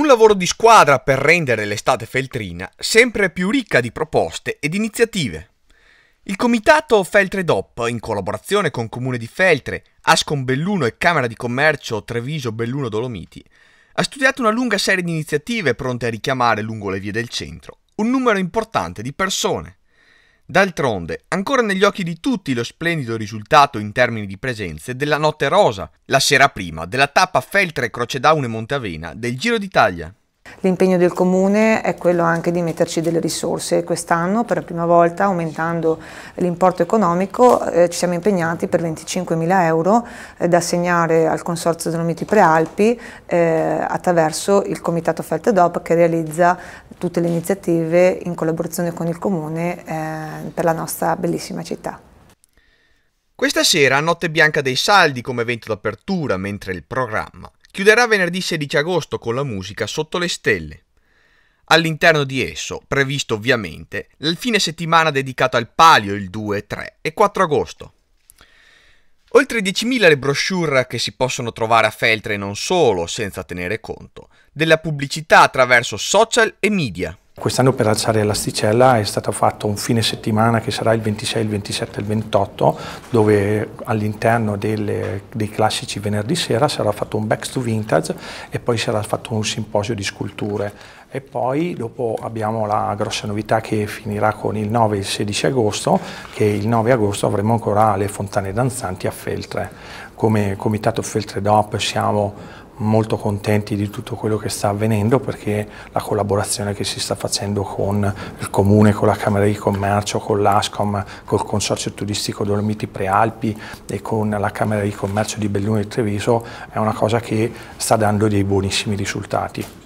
Un lavoro di squadra per rendere l'estate feltrina sempre più ricca di proposte ed iniziative. Il comitato Feltre DOP, in collaborazione con Comune di Feltre, Ascon Belluno e Camera di Commercio Treviso Belluno Dolomiti, ha studiato una lunga serie di iniziative pronte a richiamare lungo le vie del centro un numero importante di persone. D'altronde, ancora negli occhi di tutti lo splendido risultato in termini di presenze della Notte Rosa, la sera prima della tappa Feltre Crocedaune Montavena del Giro d'Italia. L'impegno del Comune è quello anche di metterci delle risorse. Quest'anno per la prima volta aumentando l'importo economico eh, ci siamo impegnati per 25.000 euro eh, da assegnare al Consorzio Dolomiti Prealpi eh, attraverso il Comitato Felt DOP che realizza tutte le iniziative in collaborazione con il Comune eh, per la nostra bellissima città. Questa sera notte bianca dei saldi come evento d'apertura, mentre il programma Chiuderà venerdì 16 agosto con la musica Sotto le stelle. All'interno di esso, previsto ovviamente, il fine settimana dedicato al palio il 2, 3 e 4 agosto. Oltre 10.000 le brochure che si possono trovare a Feltre e non solo, senza tenere conto, della pubblicità attraverso social e media. Quest'anno per alzare l'asticella è stato fatto un fine settimana che sarà il 26, il 27 e il 28 dove all'interno dei classici venerdì sera sarà fatto un back to Vintage e poi sarà fatto un simposio di sculture e poi dopo abbiamo la grossa novità che finirà con il 9 e il 16 agosto che il 9 agosto avremo ancora le fontane danzanti a Feltre. Come comitato Feltre DOP siamo molto contenti di tutto quello che sta avvenendo perché la collaborazione che si sta facendo con il Comune, con la Camera di Commercio, con l'ASCOM, col Consorzio Turistico Dolomiti Prealpi e con la Camera di Commercio di Belluno e Treviso è una cosa che sta dando dei buonissimi risultati.